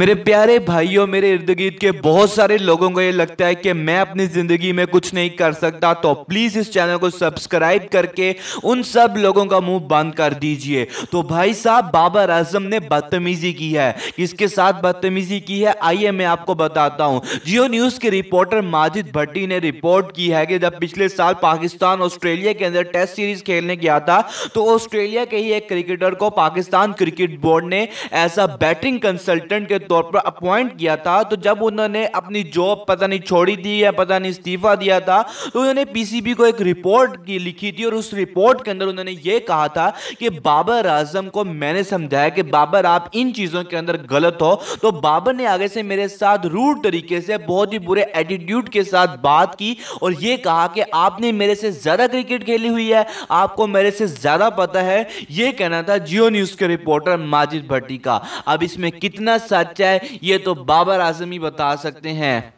मेरे प्यारे भाइयों मेरे इर्द गिर्द के बहुत सारे लोगों को ये लगता है कि मैं अपनी जिंदगी में कुछ नहीं कर सकता तो प्लीज इस चैनल को सब्सक्राइब करके उन सब लोगों का मुंह बंद कर दीजिए तो भाई साहब बाबर आजम ने बदतमीजी की है किसके साथ बदतमीजी की है आइए मैं आपको बताता हूँ जियो न्यूज के रिपोर्टर माजिद भट्टी ने रिपोर्ट की है कि जब पिछले साल पाकिस्तान ऑस्ट्रेलिया के अंदर टेस्ट सीरीज खेलने गया था तो ऑस्ट्रेलिया के ही एक क्रिकेटर को पाकिस्तान क्रिकेट बोर्ड ने एज अ बैटिंग कंसल्टेंट के तौर पर अपॉइंट किया था तो जब उन्होंने अपनी जॉब पता नहीं छोड़ी थी या पता नहीं इस्तीफा दिया था तो उन्होंने पीसीबी को एक रिपोर्ट की लिखी थी और उस रिपोर्ट के अंदर उन्होंने ये कहा था कि बाबर आजम को मैंने समझाया कि बाबर आप इन चीज़ों के अंदर गलत हो तो बाबर ने आगे से मेरे साथ रूढ़ तरीके से बहुत ही बुरे एटीट्यूड के साथ बात की और ये कहा कि आपने मेरे से ज़्यादा क्रिकेट खेली हुई है आपको मेरे से ज़्यादा पता है ये कहना था जियो न्यूज़ के रिपोर्टर माजिद भट्टी का अब इसमें कितना सच बच्चा है ये तो बाबर आजम ही बता सकते हैं